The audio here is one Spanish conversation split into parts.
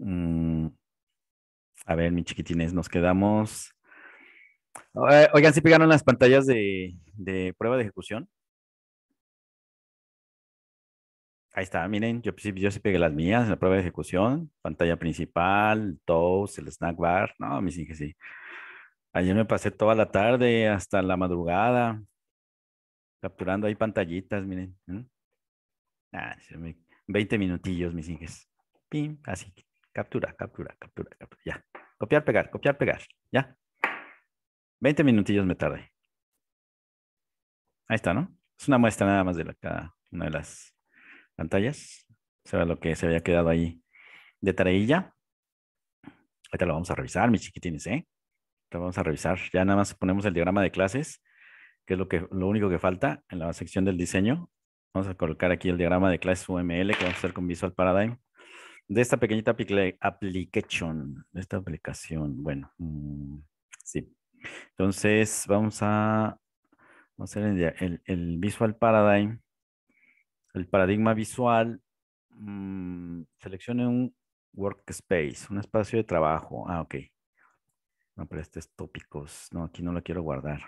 Mm, a ver, mis chiquitines, nos quedamos. Eh, oigan, si pegaron las pantallas de, prueba de ejecución? Ahí está, miren, yo, yo sí pegué las mías en la prueba de ejecución, pantalla principal, toast, el snack bar, no, mis hijos, sí. Ayer me pasé toda la tarde hasta la madrugada capturando ahí pantallitas, miren. 20 ah, minutillos, mis hijos. Pim, así. Captura, captura, captura, captura. Ya. Copiar, pegar, copiar, pegar. Ya. 20 minutillos me tardé. Ahí está, ¿no? Es una muestra nada más de cada una de las pantallas. Se ve lo que se había quedado ahí de tareilla. Ahorita lo vamos a revisar, mis chiquitines, ¿eh? Lo vamos a revisar. Ya nada más ponemos el diagrama de clases, que es lo, que, lo único que falta en la sección del diseño. Vamos a colocar aquí el diagrama de clases UML que vamos a hacer con Visual Paradigm de esta pequeñita application, de esta aplicación. Bueno, mm, sí. Entonces vamos a, hacer el, Visual Paradigm, el paradigma visual. Mm, seleccione un workspace, un espacio de trabajo. Ah, ok. No, pero este tópicos. No, aquí no lo quiero guardar.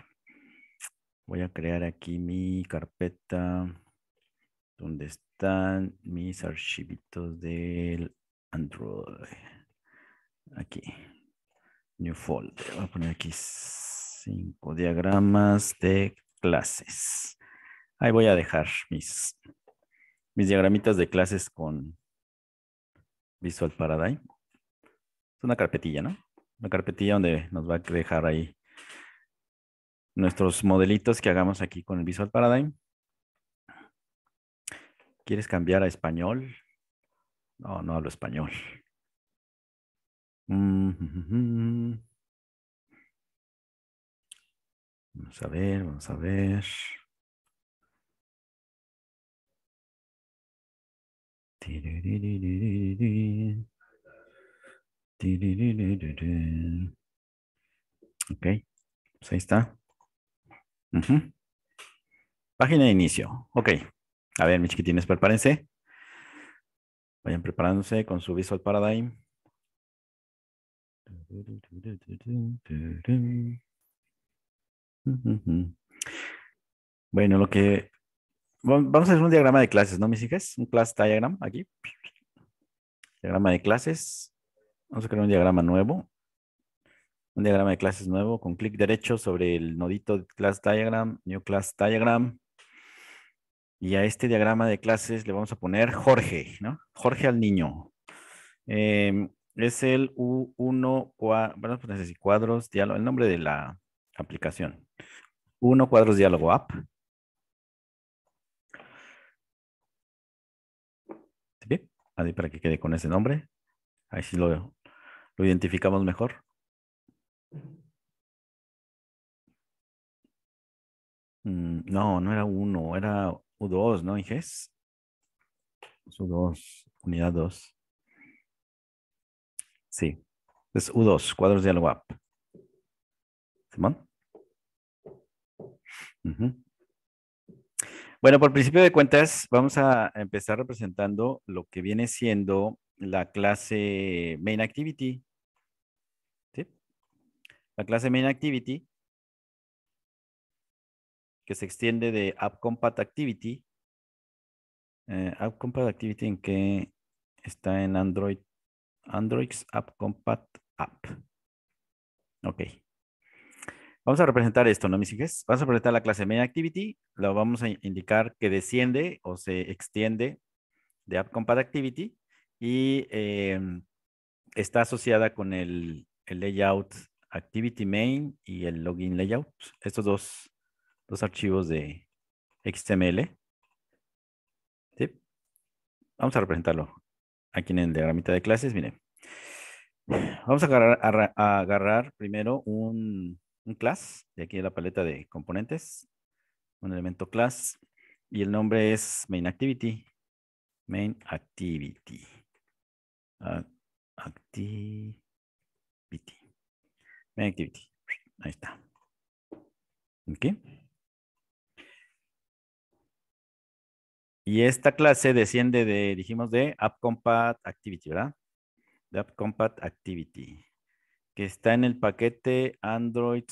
Voy a crear aquí mi carpeta. ¿Dónde están mis archivitos del Android? Aquí. New folder. Voy a poner aquí cinco diagramas de clases. Ahí voy a dejar mis, mis diagramitas de clases con Visual Paradigm. Es una carpetilla, ¿no? Una carpetilla donde nos va a dejar ahí nuestros modelitos que hagamos aquí con el Visual Paradigm ¿Quieres cambiar a español? No, no hablo español. Mm, vamos a ver, vamos a ver. Ok, pues ahí está. Página de inicio. Ok, a ver, mis chiquitines, prepárense. Vayan preparándose con su Visual Paradigm. Bueno, lo que... Vamos a hacer un diagrama de clases, ¿no, mis hijas? Un class diagram aquí. Diagrama de clases. Vamos a crear un diagrama nuevo. Un diagrama de clases nuevo con clic derecho sobre el nodito Class Diagram, New Class Diagram. Y a este diagrama de clases le vamos a poner Jorge, ¿no? Jorge al niño. Em, es el U1, pues cuadros, diálogo, el nombre de la aplicación. uno cuadros diálogo app. ¿Sí? Ahí para que quede con ese nombre. Ahí sí lo, lo identificamos mejor. Mm, no, no era uno, era U2, ¿no, Inges? U2, unidad 2. Sí, es U2, cuadros de ALWAP. ¿Simón? Bueno, por principio de cuentas, vamos a empezar representando lo que viene siendo la clase Main Activity. ¿Sí? La clase Main Activity se extiende de App Compat Activity. Eh, App Activity en que está en Android. Android's App Compat App. Ok. Vamos a representar esto, ¿no, me sigues? Vamos a representar la clase Main Activity. La vamos a indicar que desciende o se extiende de App Compat Activity y em, está asociada con el, el layout Activity Main y el Login Layout. Estos dos los archivos de XML. ¿Sí? Vamos a representarlo aquí en el diagramita de clases. Miren, vamos a agarrar, primero un, class de aquí de la paleta de componentes, un elemento class y el nombre es main activity. Main activity. activity. Main activity. Ahí está. ¿Ok? Y esta clase desciende de, dijimos, de App Activity, ¿verdad? De App Activity, que está en el paquete Android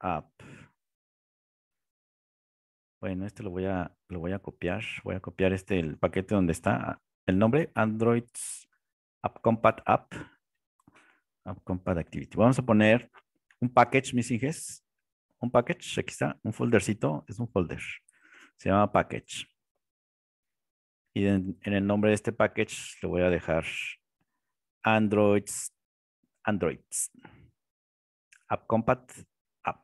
App. Bueno, este lo voy a, lo voy a copiar. Voy a copiar este, el paquete donde está ah, el nombre, Android App Compat App. Vamos a poner un package, mis Un package, aquí está, un foldercito, es un folder. Se llama package. Y en, el nombre de este package le voy a dejar Androids, Androids, App Compat, App.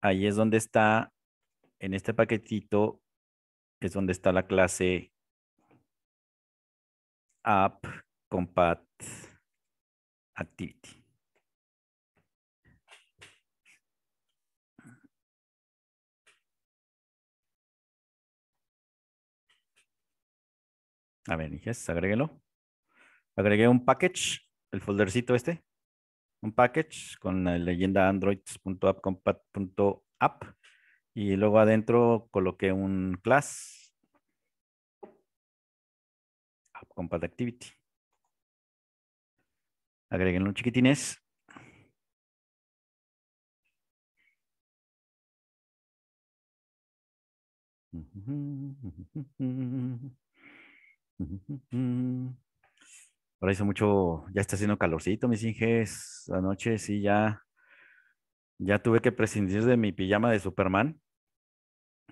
Ahí es donde está, en este paquetito, es donde está la clase App Compat Activity. A ver, yes, agréguelo. Agregué un package, el foldercito este, un package con la leyenda androids.appcompat.app y luego adentro coloqué un class AppCompatActivity. Agréguenlo chiquitines. Agreguen Ahora hizo mucho, ya está haciendo calorcito, mis inges Anoche sí ya, ya tuve que prescindir de mi pijama de Superman,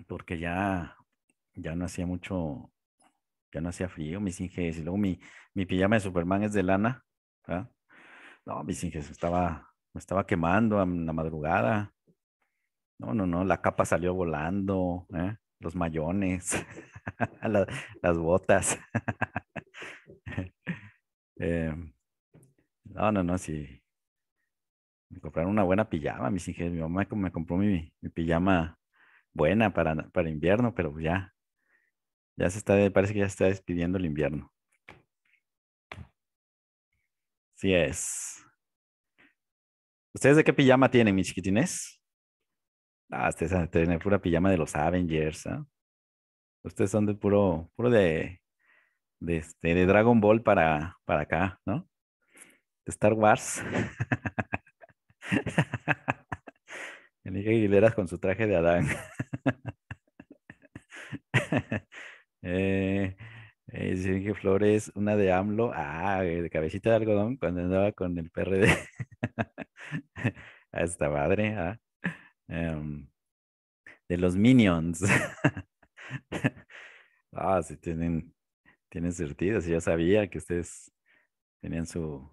porque ya, ya no hacía mucho, ya no hacía frío, mis inges Y luego mi, mi pijama de Superman es de lana. No, mis inges estaba, me estaba quemando a la madrugada. No, no, no, la capa salió volando. ¿eh? los mayones, las botas. Em, no, no, no, sí. Me compraron una buena pijama, mis ingenieros. Mi mamá me compró mi, pijama buena para, para, invierno, pero pues ya, ya se está, parece que ya se está despidiendo el invierno. Así es. ¿Ustedes de qué pijama tienen, mis chiquitines? Ah, ustedes tener pura pijama de los Avengers, ¿ah? Ustedes son de puro, puro de, de, este, de Dragon Ball para, para acá, ¿no? De Star Wars. Elige Aguilera con su traje de Adán. eh, eh que Flores, una de AMLO, ah, eh, de cabecita de algodón cuando andaba con el PRD. esta madre, ah. ¿ah? Em, de los Minions. ah, sí, tienen, tienen surtidos. ya sabía que ustedes tenían su,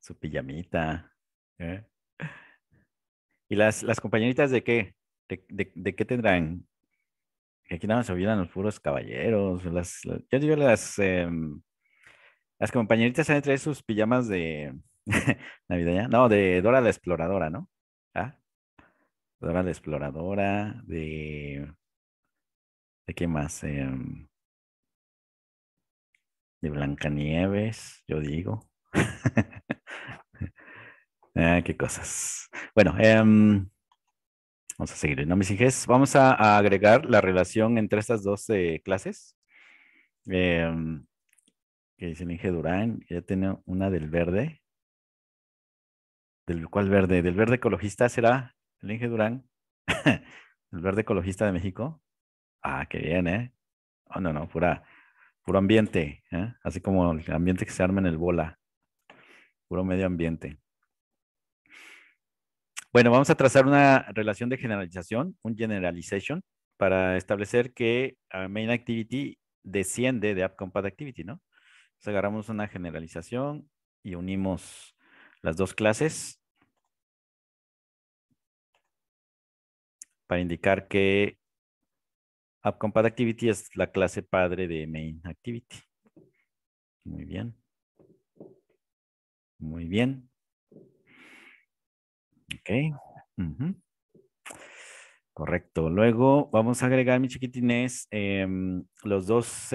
su pijamita. ¿eh? ¿Y las, las compañeritas de qué? ¿De, qué tendrán? Aquí nada más se los puros caballeros. Las, yo digo las, eh, las compañeritas han traído sus pijamas de navidad No, de Dora la Exploradora, ¿no? de Exploradora, de... ¿De qué más? Em, de Blancanieves, yo digo. Ah, qué cosas. Bueno, em, vamos a seguir. No, me sigues. vamos a, agregar la relación entre estas dos eh, clases. Em, que dice el Inge Durán, ya tiene una del verde. ¿Del cual verde? Del verde ecologista será el Durán, el verde ecologista de México. Ah, qué bien, ¿eh? Oh, no, no, pura, puro ambiente, ¿eh? así como el ambiente que se arma en el bola. Puro medio ambiente. Bueno, vamos a trazar una relación de generalización, un generalization, para establecer que ah, main activity desciende de app activity, ¿no? Entonces agarramos una generalización y unimos las dos clases para indicar que AppCompatActivity es la clase padre de MainActivity. Muy bien. Muy bien. Ok. Correcto. Luego vamos a agregar, mi chiquitines, em, los dos,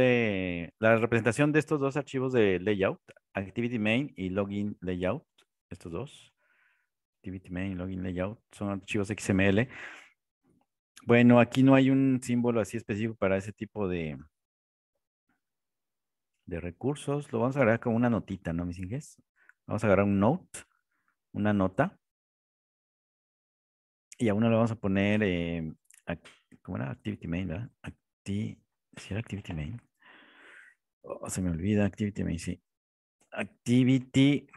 la representación de estos dos archivos de layout, Activity Main y Login Layout, estos dos, Activity Main y Login Layout, son archivos XML. Bueno, aquí no hay un símbolo así específico para ese tipo de, de recursos. Lo vamos a agarrar con una notita, ¿no, mis inglés? Vamos a agarrar un note, una nota. Y a uno le vamos a poner, eh, ¿cómo era? Activity main, ¿verdad? Acti, ¿sí era Activity main? Oh, se me olvida, Activity main, sí. Activity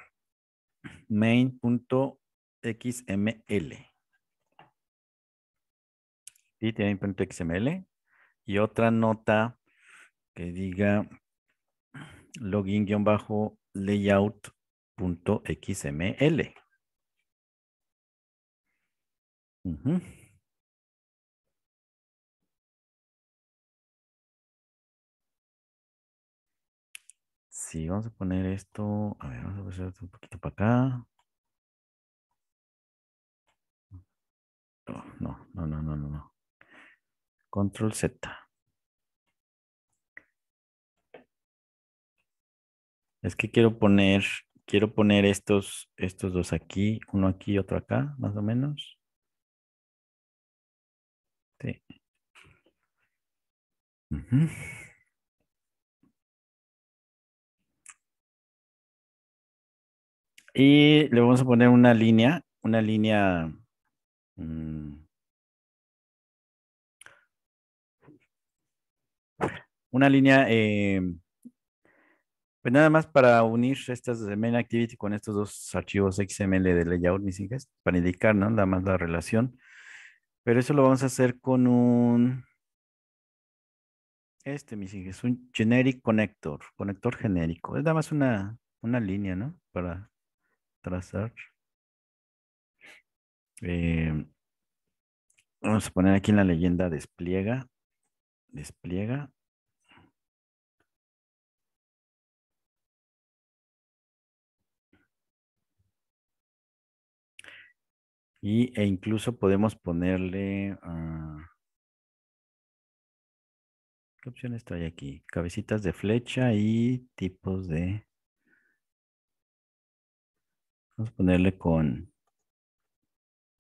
main.xml y tiene XML y otra nota que diga login-layout.xml. Sí, vamos a poner esto. A ver, vamos a poner esto un poquito para acá. no, no, no, no, no, no. Control Z. Es que quiero poner, quiero poner estos, estos dos aquí, uno aquí y otro acá, más o menos. Sí. Y le vamos a poner una línea, una línea mm, una línea, eh, pues nada más para unir estas de main activity con estos dos archivos XML de layout hijas para indicar ¿no? nada más la relación. Pero eso lo vamos a hacer con un, este mis es un generic connector, conector genérico. Es nada más una, una línea, ¿no? Para trazar. Eh, vamos a poner aquí en la leyenda despliega. Despliega. Y, e incluso podemos ponerle... Ah, ¿Qué opciones trae aquí? Cabecitas de flecha y tipos de... Vamos a ponerle con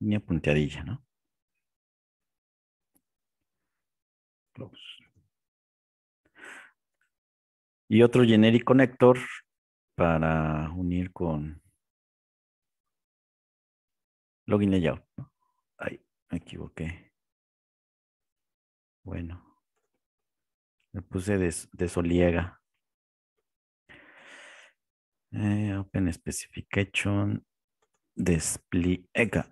línea punteadilla, ¿no? Close. Y otro generic connector para unir con Login layout. Ay, me equivoqué. Bueno. Le puse de, eh, open specification. Despliega.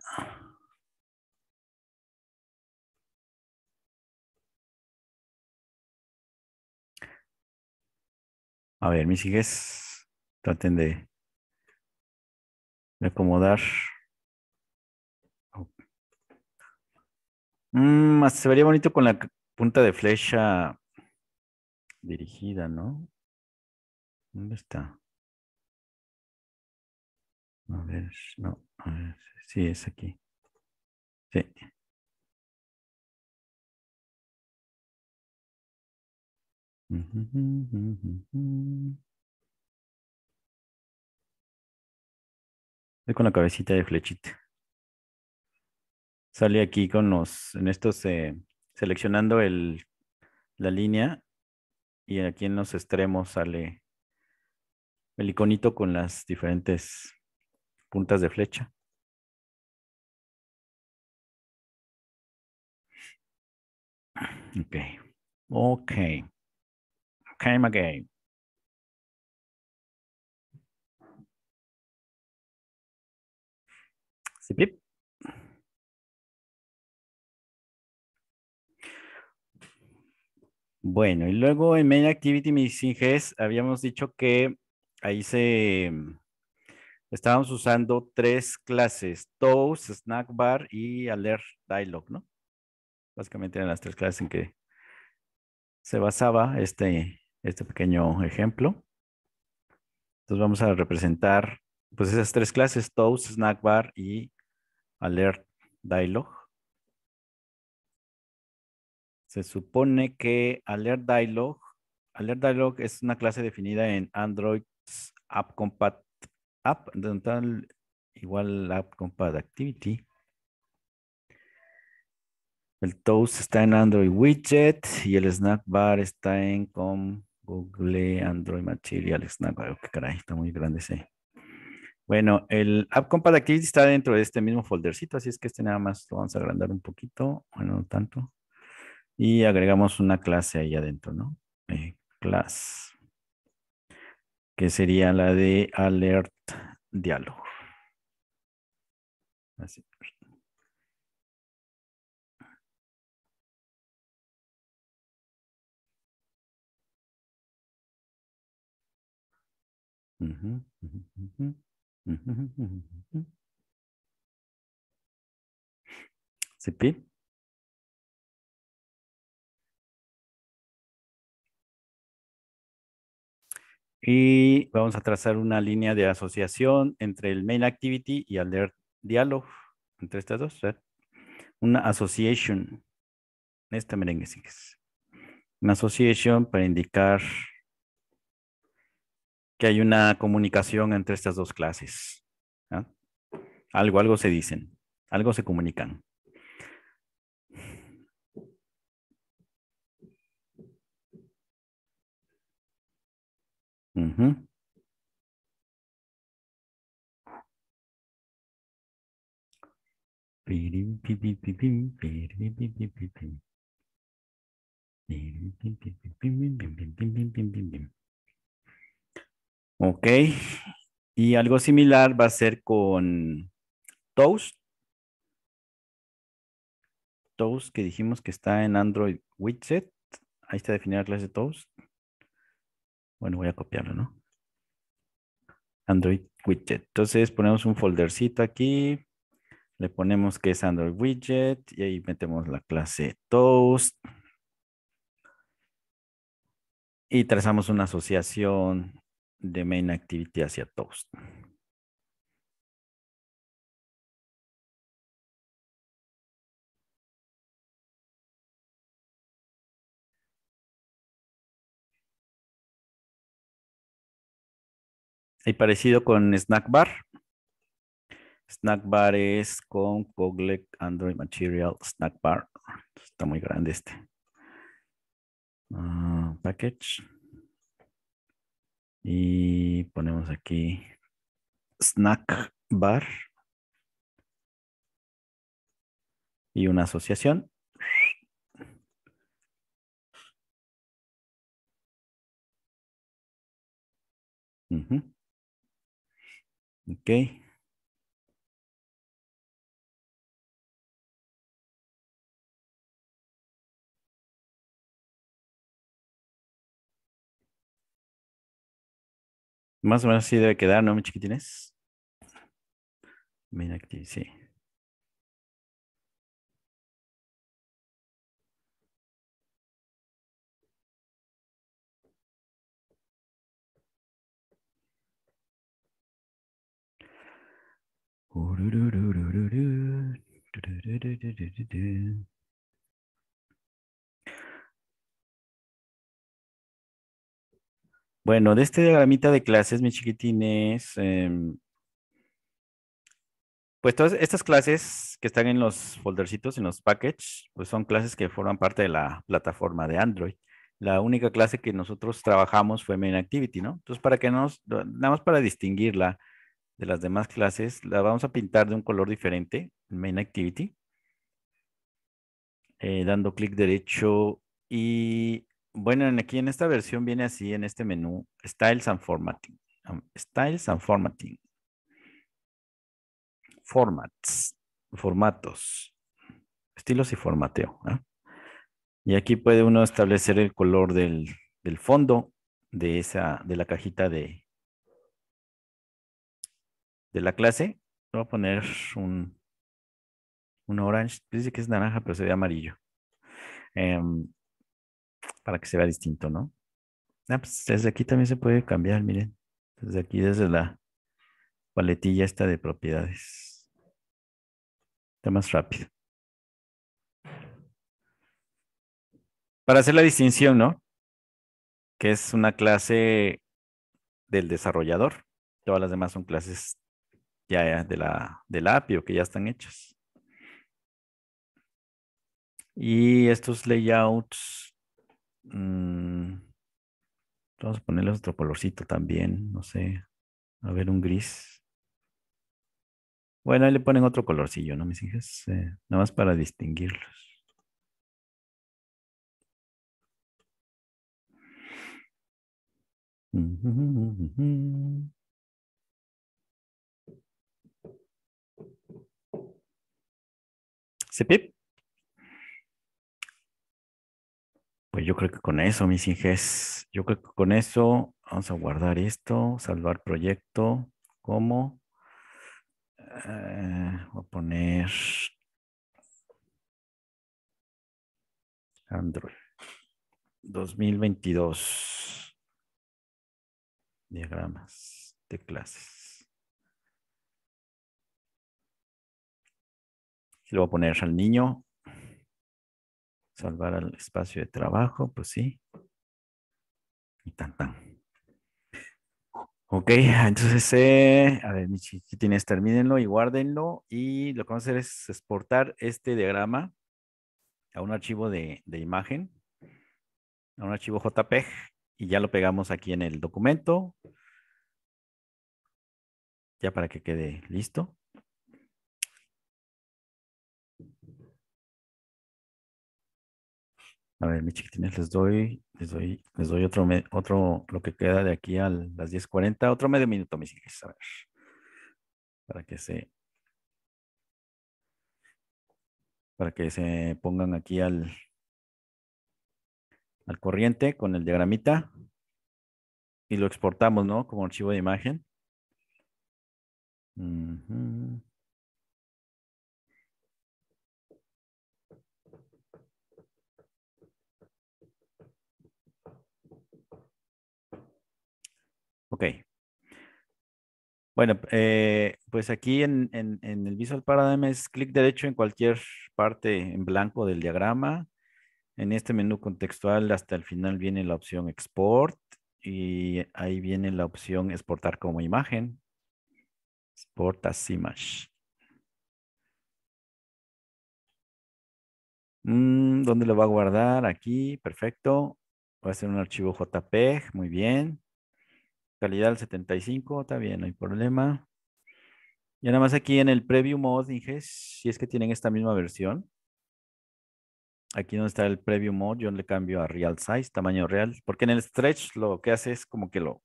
A ver, me sigues. Traten de acomodar Mm, se vería bonito con la punta de flecha dirigida, ¿no? ¿Dónde está? A ver, no, a ver, sí, es aquí. Sí. Estoy con la cabecita de flechita sale aquí con los, en estos, eh, seleccionando el, la línea y aquí en los extremos sale el iconito con las diferentes puntas de flecha. Ok, ok, ok, McGay. pip. Bueno, y luego en Main Activity e habíamos dicho que ahí se mm, estábamos usando tres clases, Toast, SnackBar y Alert ¿no? Básicamente eran las tres clases en que se basaba este, este pequeño ejemplo. Entonces vamos a representar pues esas tres clases, Toast, SnackBar y Alert se supone que Alert Dialog, Alert Dialog es una clase definida en Android App Compat App, igual App Compat Activity. El Toast está en Android Widget y el Snack Bar está en con Google Android Material Snack Bar. Oh, caray, está muy grande ese. Bueno, el App Compat Activity está dentro de este mismo foldercito, así es que este nada más lo vamos a agrandar un poquito, bueno, no tanto y agregamos una clase ahí adentro, ¿no? Eh, class, que sería la de alert diálogo. Así. Y vamos a trazar una línea de asociación entre el main activity y alert dialogue, entre estas dos. Una association. Esta merengue sí Una association para indicar que hay una comunicación entre estas dos clases. Algo, algo se dicen, algo se comunican. Okay, Ok. Y algo similar va a ser con Toast. Toast que dijimos que está en Android Widget. Ahí está definida la clase Toast. Bueno, voy a copiarlo, ¿no? Android Widget. Entonces ponemos un foldercito aquí. Le ponemos que es Android Widget y ahí metemos la clase Toast. Y trazamos una asociación de MainActivity hacia Toast. Hay parecido con Snack Bar. Snack Bar es con google Android Material Snack Bar. Está muy grande este. Ah, package. Y ponemos aquí Snack Bar. Y una asociación. Ok. Más o menos así debe quedar, ¿no, mis chiquitines? Mira aquí, sí. Bueno, de este diagramita de clases, mis chiquitines, em, pues todas estas clases que están en los foldercitos, en los packages, pues son clases que forman parte de la plataforma de Android. La única clase que nosotros trabajamos fue Main Activity, ¿no? Entonces, para que nos, damos para distinguirla, de las demás clases, la vamos a pintar de un color diferente Main Activity. Eh, dando clic derecho y bueno, aquí en esta versión viene así en este menú, Styles and Formatting. Styles and Formatting. Formats, formatos, estilos y formateo. ¿ah? Y aquí puede uno establecer el color del, del fondo de, esa, de la cajita de, de la clase. voy a poner un, un orange. Dice que es naranja, pero se ve amarillo. Em, para que se vea distinto, ¿no? Ah, pues desde aquí también se puede cambiar, miren. Desde aquí, desde la paletilla esta de propiedades. Está más rápido. Para hacer la distinción, ¿no? Que es una clase del desarrollador. Todas las demás son clases ya, ya de la, del API o que ya están hechas. Y estos layouts, mm, vamos a ponerles otro colorcito también, no sé, a ver un gris. Bueno, ahí le ponen otro colorcillo, ¿no, mis hijas? Eh, nada más para distinguirlos. Pues yo creo que con eso, mis inges, yo creo que con eso vamos a guardar esto, salvar proyecto, como eh, voy a poner Android 2022 diagramas de clases. Le voy a poner al niño. Salvar al espacio de trabajo, pues sí. Y tan, tan. Ok, entonces, eh, a ver, mis tienes, termínenlo y guárdenlo. Y lo que vamos a hacer es exportar este diagrama a un archivo de, de imagen, a un archivo JPEG, y ya lo pegamos aquí en el documento ya para que quede listo. A ver, mis chiquitines, les doy, les doy, les doy otro, otro, lo que queda de aquí a las 10.40, otro medio minuto, mis chiquitines, a ver, para que se, para que se pongan aquí al, al corriente con el diagramita y lo exportamos, ¿no? Como archivo de imagen. Ok. Bueno, eh, pues aquí en, el Visual Paradigm es clic derecho en cualquier parte en blanco del diagrama. En este menú contextual hasta el final viene la opción Export y ahí viene la opción Exportar como imagen. Export as image. Mm, ¿Dónde lo va a guardar? Aquí, perfecto. Va a ser un archivo JPEG, muy bien. Calidad al 75, está bien, no hay problema. Y nada más aquí en el preview mode dije, si es que tienen esta misma versión. Aquí donde está el preview mode, yo le cambio a real size, tamaño real, porque en el stretch lo que hace es como que lo,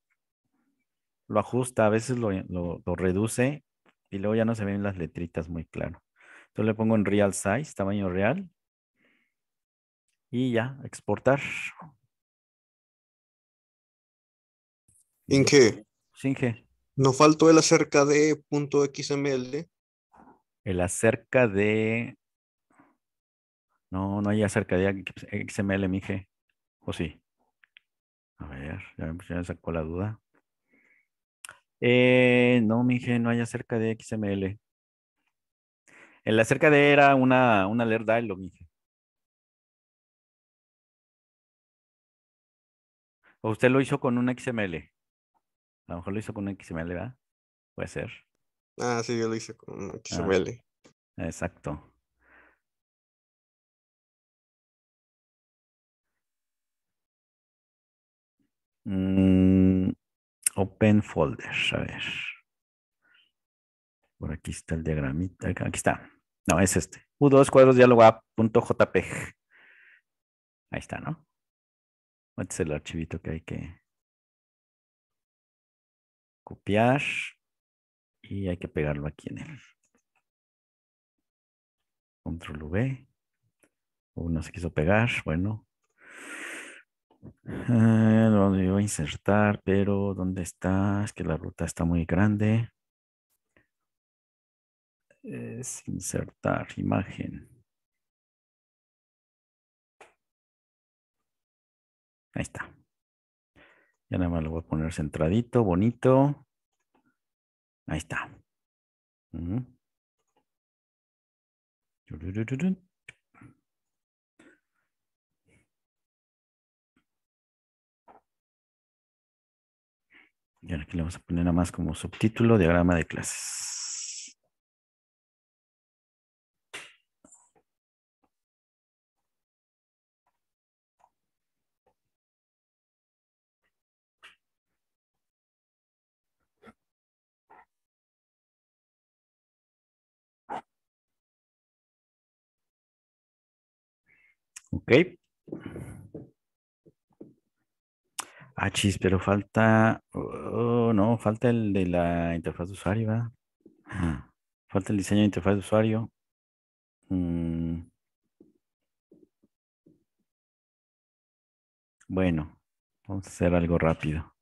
lo ajusta, a veces lo, lo reduce y luego ya no se ven las letritas muy claro. Entonces le pongo en real size, tamaño real. Y ya, exportar. ¿En qué? Sin Nos faltó el acerca de punto XML. El acerca de. No, no hay acerca de XML, mi ¿O sí? A ver, ya, me sacó la duda. Eh, no, mije, no hay acerca de XML. El acerca de era una, una alert dialog, mije. ¿O usted lo hizo con un XML? A lo mejor lo hizo con un XML, ¿verdad? Puede ser. Ah, sí, yo lo hice con un ah, XML. exacto. Mm, open folder, a ver. Por aquí está el diagramita. Aquí está. No, es este. U2 cuadros Ahí está, ¿no? Este es el archivito que hay que copiar y hay que pegarlo aquí en él. Control V. Uno se quiso pegar, bueno. Eh, lo iba a insertar, pero ¿dónde está? Es que la ruta está muy grande. Es insertar imagen. Ahí está. Ya nada más lo voy a poner centradito, bonito. Ahí está. Y ahora aquí le vamos a poner nada más como subtítulo, diagrama de clases. Ok. Ah, chis, pero falta. Oh, no, falta el de la interfaz de usuario, falta el diseño de interfaz de usuario. Mm. Bueno, vamos a hacer algo rápido.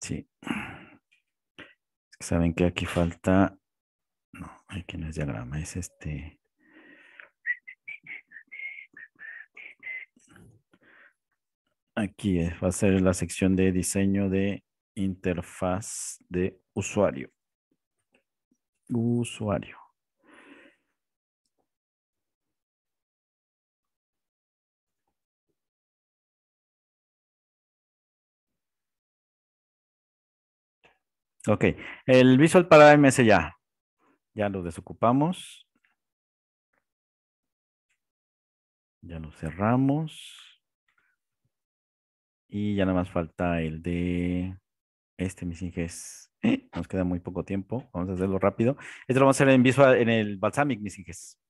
Sí. saben que aquí falta. No, aquí no es diagrama, es este. Aquí va a ser la sección de diseño de interfaz de usuario. Usuario. Ok, el Visual para MS ya. Ya lo desocupamos. Ya lo cerramos. Y ya nada más falta el de este mis inges. ¡eh! Nos queda muy poco tiempo. Vamos a hacerlo rápido. Esto lo vamos a hacer en visual, en el balsamic mis inges.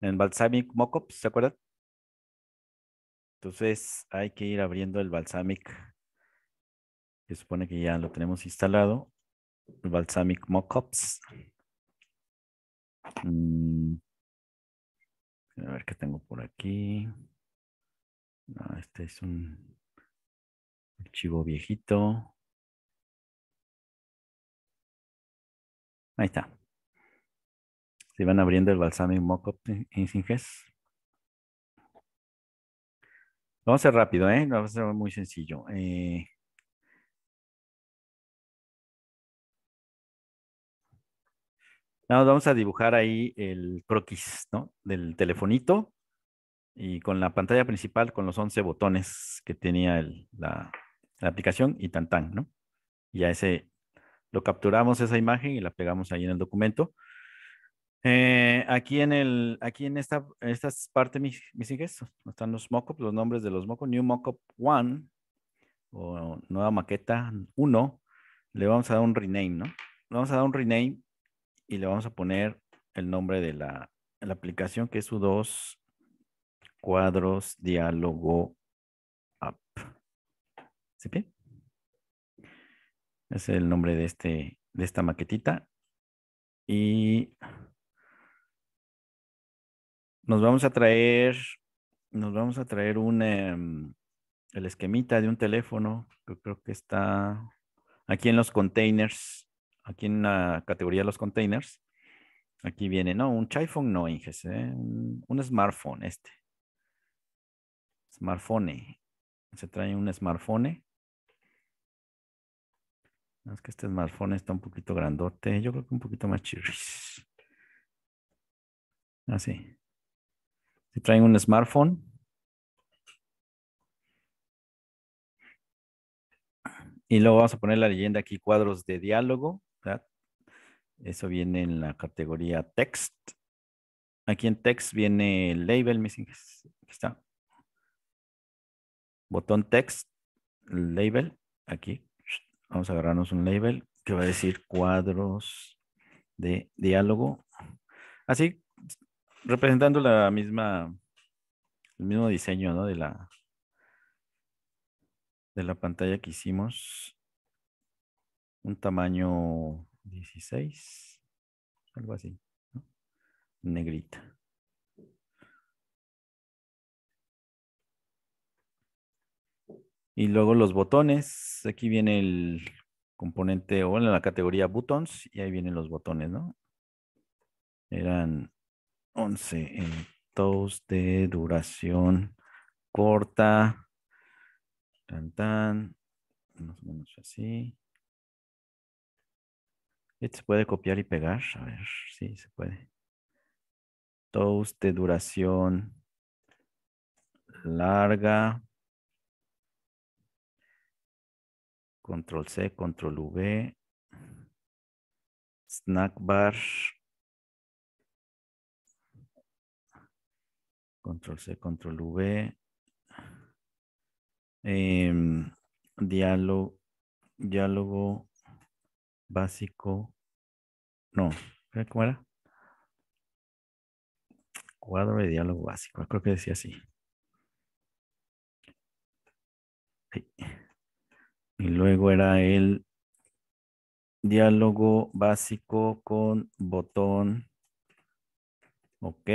En el balsamic mockups, ¿se acuerdan? Entonces hay que ir abriendo el balsamic. Se supone que ya lo tenemos instalado. El balsamic mockups. Mm. A ver qué tengo por aquí. Ah, este es un Archivo viejito. Ahí está. Se van abriendo el balsamic mockup en Singes. Vamos a ser rápido, ¿eh? vamos a ser muy sencillo. Eh, vamos a dibujar ahí el croquis, ¿no? Del telefonito y con la pantalla principal con los 11 botones que tenía el, la, la aplicación y tan tan, ¿no? Ya ese, lo capturamos esa imagen y la pegamos ahí en el documento. Eh, aquí en el, aquí en esta, parte, mis, sigues? están los mockups, los nombres de los mockups, New Mockup 1 o nueva maqueta 1, le vamos a dar un rename, ¿no? Le vamos a dar un rename y le vamos a poner el nombre de la, la aplicación que es U2 cuadros diálogo es el nombre de, este, de esta maquetita. Y nos vamos a traer, nos vamos a traer un, em, el esquemita de un teléfono que creo que está aquí en los containers, aquí en la categoría de los containers. Aquí viene, no, un iPhone no, Inges, ¿eh? un smartphone este. Smartphone. Se trae un smartphone. Es que este smartphone está un poquito grandote. Yo creo que un poquito más chirris. Así. Ah, si traen un smartphone. Y luego vamos a poner la leyenda aquí, cuadros de diálogo. Eso viene en la categoría text. Aquí en text viene el label, está. Botón text, label, aquí, Vamos a agarrarnos un label que va a decir cuadros de diálogo. Así, representando la misma, el mismo diseño de, la, de la pantalla que hicimos. Un tamaño 16, algo así, negrita. Y luego los botones, aquí viene el componente o en la categoría buttons y ahí vienen los botones, ¿no? Eran 11 toast de duración corta, tan tan, más o menos así. Este se puede copiar y pegar, a ver, sí, se puede. Toast de duración larga, control C, control V, snack bar, control C, control V, em, diálogo, diálogo básico, no, ¿eh? ¿cómo era? Cuadro de diálogo básico, creo que decía así. Y luego era el diálogo básico con botón. Ok.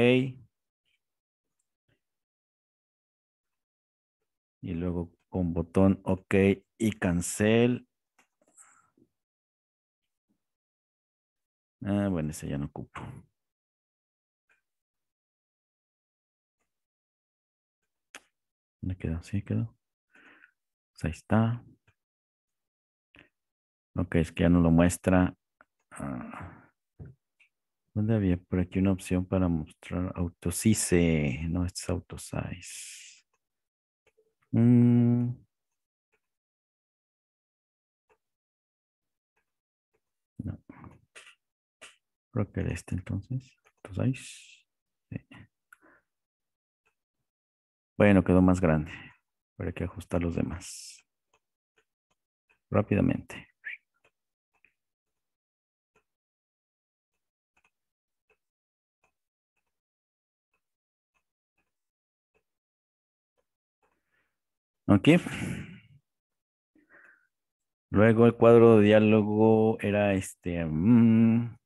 Y luego con botón OK y cancel. Ah, bueno, ese ya no ocupo. ¿Dónde queda Sí, quedó. Pues ahí está. Ok, es que ya no lo muestra. Ah. ¿Dónde había por aquí una opción para mostrar autosize? No, este es autosize. Mm. No. Creo que era este entonces. Autosize. Bueno, quedó más grande. Pero hay que ajustar los demás. Rápidamente. ¿Ok? Luego el cuadro de diálogo era este mm,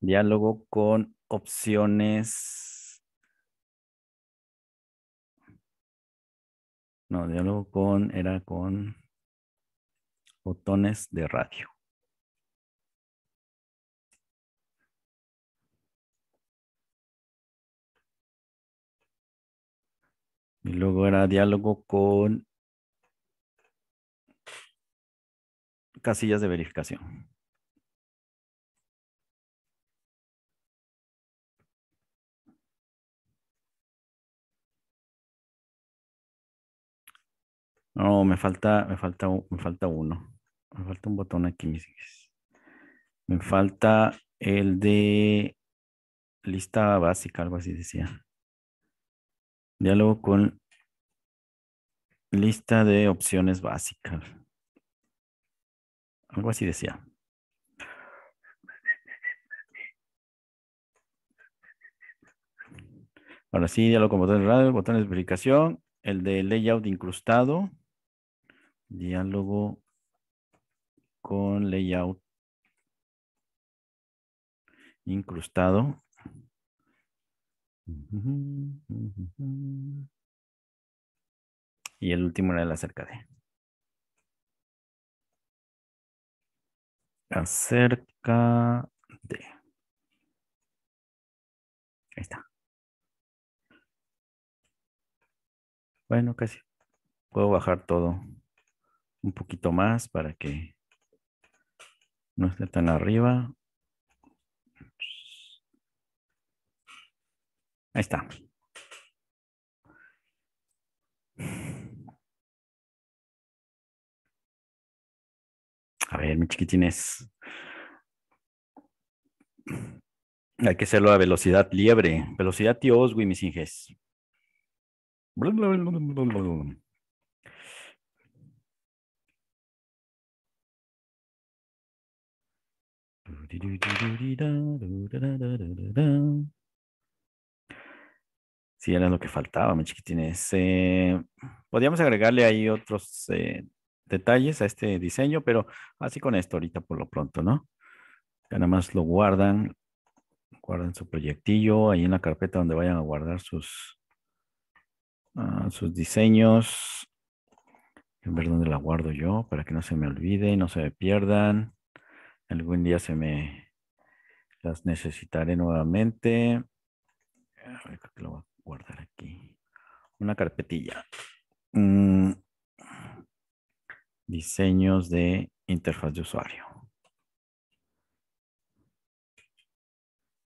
diálogo con opciones. No, diálogo con era con botones de radio. Y luego era diálogo con casillas de verificación. No, me falta, me falta, me falta uno. Me falta un botón aquí, Me falta el de lista básica, algo así decía. Diálogo con lista de opciones básicas. Algo así decía. Ahora sí, diálogo con botones de radio, botones de verificación, el de layout incrustado, diálogo con layout incrustado. Y el último era el acerca de. Acerca de. Ahí está. Bueno, casi. Puedo bajar todo un poquito más para que no esté tan arriba. Ahí está. A ver, mis chiquitines. Hay que hacerlo a velocidad liebre. Velocidad tío güey, mis inges. Sí, era lo que faltaba, mis chiquitines. Eh, podríamos agregarle ahí otros eh, detalles a este diseño, pero así con esto ahorita por lo pronto, ¿no? Ya nada más lo guardan, guardan su proyectillo ahí en la carpeta donde vayan a guardar sus, ah, sus diseños. A ver dónde la guardo yo para que no se me olvide, no se me pierdan. Algún día se me las necesitaré nuevamente. A ver, que lo voy guardar aquí una carpetilla. Mm. diseños de interfaz de usuario.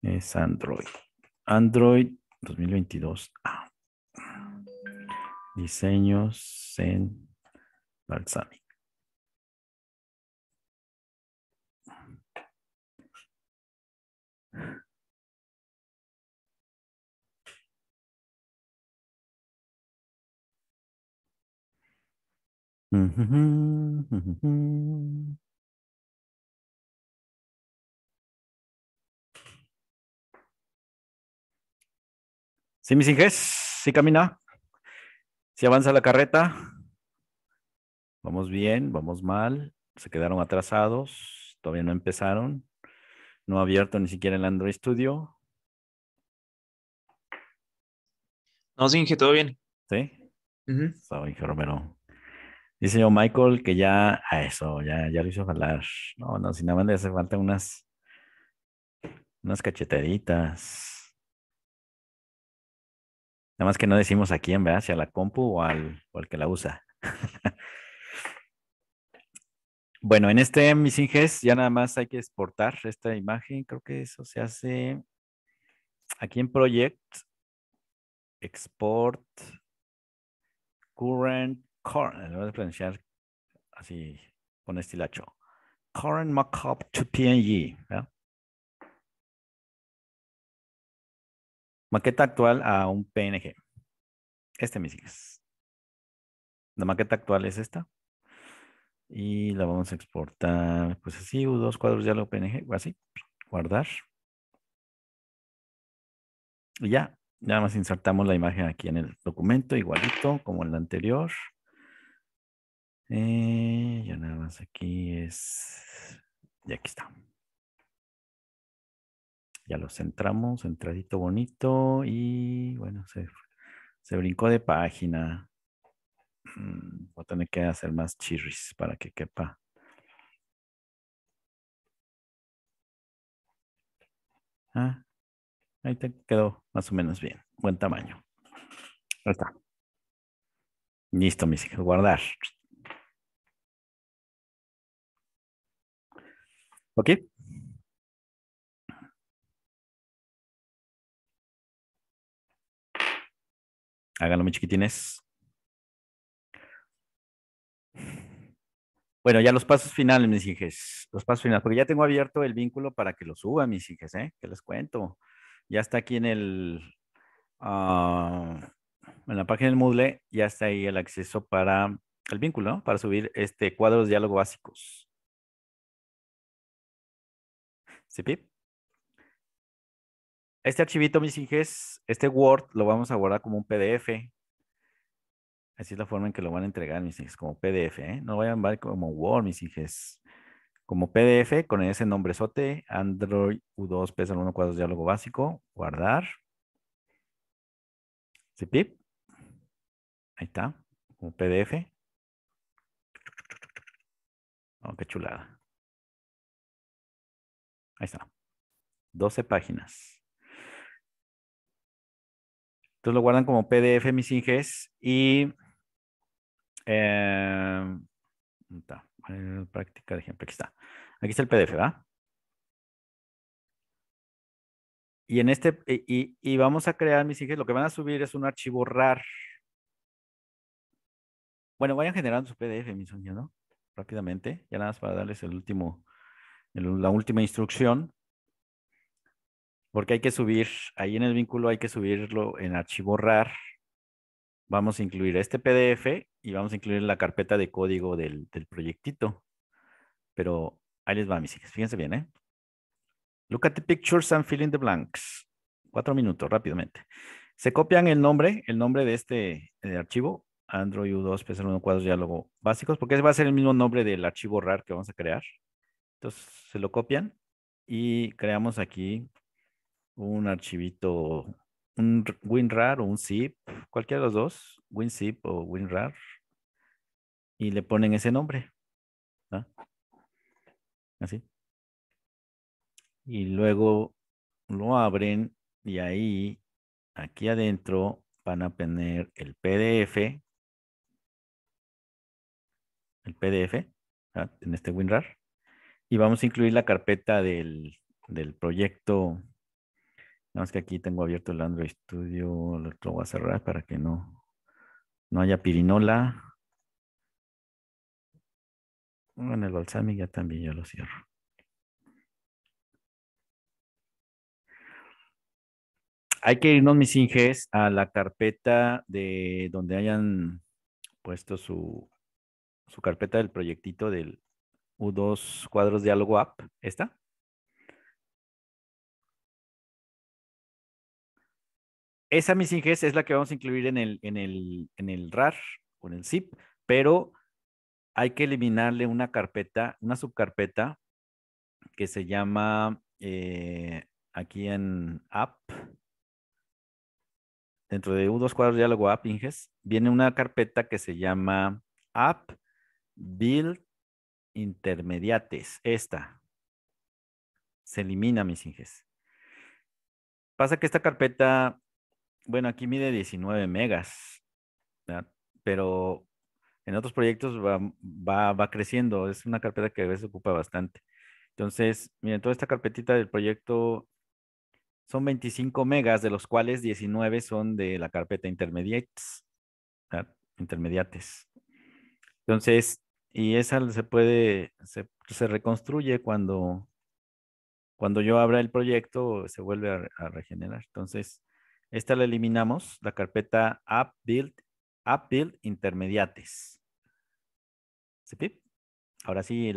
Es Android. Android 2022. a Diseños en balsamic. Sí, mis Inges, sí camina, sí avanza la carreta. Vamos bien, vamos mal, se quedaron atrasados, todavía no empezaron, no ha abierto ni siquiera el Android Studio. No, sí, todo bien. sí está bien, Romero. Dice yo Michael que ya a eso, ya, ya lo hizo hablar. No, no, si nada más le hace falta unas, unas cachetaditas. Nada más que no decimos a quién, ¿verdad? Si a la compu o al, al que la usa. bueno, en este Missing ya nada más hay que exportar esta imagen. Creo que eso se hace aquí en Project, Export, Current, Karen, lo voy a pronunciar así con estilacho. Current mockup to PNG. Maqueta actual a un PNG. Este, me sigues. La maqueta actual es esta. Y la vamos a exportar, pues así, u dos cuadros ya lo PNG, así. Guardar. Y ya, nada más insertamos la imagen aquí en el documento, igualito como en la anterior. Eh, ya nada más aquí es. Y aquí está. Ya lo centramos, centradito bonito. Y bueno, se, se brincó de página. Mm, voy a tener que hacer más chirris para que quepa. Ah, ahí te quedó más o menos bien. Buen tamaño. Ahí está. Listo, mis hijos. Guardar. ¿Ok? Háganlo, mis chiquitines. Bueno, ya los pasos finales, mis hijes. Los pasos finales, porque ya tengo abierto el vínculo para que lo suba, mis hijes, ¿eh? Que les cuento. Ya está aquí en el. Ah, en la página del Moodle, ya está ahí el acceso para el vínculo, Para subir este cuadros de diálogo básicos. Pip? Este archivito, mis hijos, este Word lo vamos a guardar como un PDF. Así es la forma en que lo van a entregar, mis hijos. como PDF. ¿eh? No vayan a ver como Word, mis hijos. Como PDF con ese nombre sote, Android U2 PS1 cuadros diálogo básico, guardar. Pip? Ahí está, como PDF. Oh, qué chulada. Ahí está. 12 páginas. Entonces lo guardan como PDF mis inges y em, está, práctica de ejemplo. Aquí está. Aquí está el PDF, ¿verdad? Y en este, y, y vamos a crear mis inges. Lo que van a subir es un archivo RAR. Bueno, vayan generando su PDF, mis niños, ¿no? Rápidamente, ya nada más para darles el último, la última instrucción, porque hay que subir, ahí en el vínculo hay que subirlo en archivo RAR. Vamos a incluir este PDF y vamos a incluir la carpeta de código del, proyectito. Pero ahí les va, mis hijas Fíjense bien, ¿eh? Look at the pictures and fill in the blanks. Cuatro minutos, rápidamente. Se copian el nombre, el nombre de este eh, archivo, Android U2, PC1 cuadros diálogo básicos, porque ese va a ser el mismo nombre del archivo RAR que vamos a crear se lo copian y creamos aquí un archivito, un WinRAR o un zip, cualquiera de los dos, WinZip o WinRAR, y le ponen ese nombre. Así. Y luego lo abren y ahí, aquí adentro, van a tener el PDF. El PDF, en este WinRAR y vamos a incluir la carpeta del, proyecto. Nada que aquí tengo abierto el Android Studio, lo, voy a cerrar para que no, no haya pirinola. Bueno, el balsami ya también ya lo cierro. Hay que irnos, mis inges, a la carpeta de donde hayan puesto su, su carpeta del proyectito del, u 2 cuadros diálogo app, esta. Esa mis Inges, es la que vamos a incluir en el, en el, en el RAR o en el zip, pero hay que eliminarle una carpeta, una subcarpeta que se llama eh, aquí en app. Dentro de U2 cuadros diálogo app inges, viene una carpeta que se llama app build intermediates. Esta. Se elimina, mis inges. Pasa que esta carpeta, bueno, aquí mide 19 megas, ¿verdad? pero en otros proyectos va, va, va, creciendo. Es una carpeta que a veces ocupa bastante. Entonces, miren, toda esta carpetita del proyecto son 25 megas, de los cuales 19 son de la carpeta intermediates. ¿verdad? Intermediates. Entonces, y esa se puede, se, reconstruye cuando, cuando yo abra el proyecto, se vuelve a, regenerar. Entonces, esta la eliminamos, la carpeta app build, app build intermediates. Ahora sí,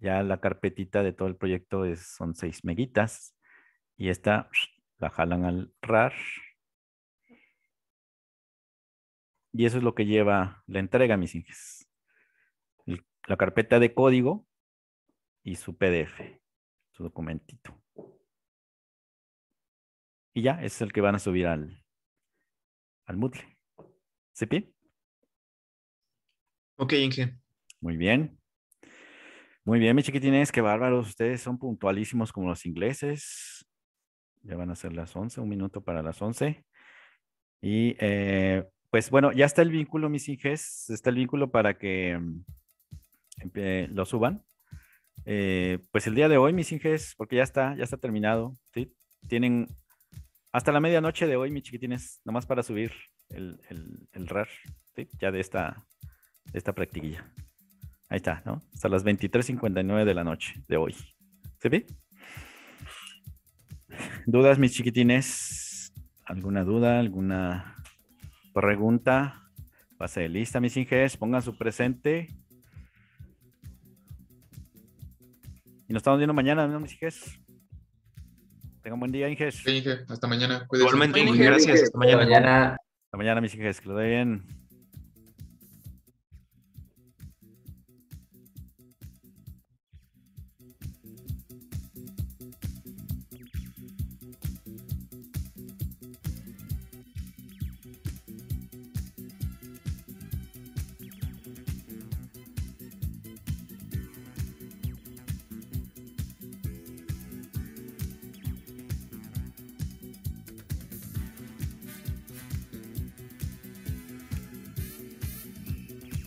ya la carpetita de todo el proyecto es, son seis meguitas. Y esta la jalan al RAR. Y eso es lo que lleva la entrega, mis ingresos la carpeta de código y su PDF, su documentito. Y ya, es el que van a subir al, al Moodle. ¿Se pide? Ok, Inge. Muy bien. Muy bien, mis chiquitines, qué bárbaros. Ustedes son puntualísimos como los ingleses. Ya van a ser las 11, un minuto para las 11. Y eh, pues bueno, ya está el vínculo, mis Inges. Está el vínculo para que mm, lo suban. Eh, pues el día de hoy, mis inges, porque ya está, ya está terminado, Tienen hasta la medianoche de hoy, mis chiquitines, nomás para subir el, RAR, Ya de esta, esta practiquilla. Ahí está, ¿no? Hasta las 23.59 de la noche de hoy. ¿Se ve? ¿Dudas, mis chiquitines? ¿Alguna duda? ¿Alguna pregunta? Pase de lista, mis inges, pongan su presente Y nos estamos viendo mañana, ¿no, mis hijes? Tengan buen día, Inges. Sí, Inge. Hasta mañana. Cuídense. Igualmente, Gracias. Hasta mañana. Hasta mañana, mis hijes. Que lo den bien.